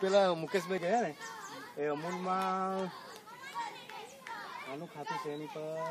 પેલા મુકેશભાઈ ગયા ને એ અમૂલમાં આનું ખાતું છે એની પર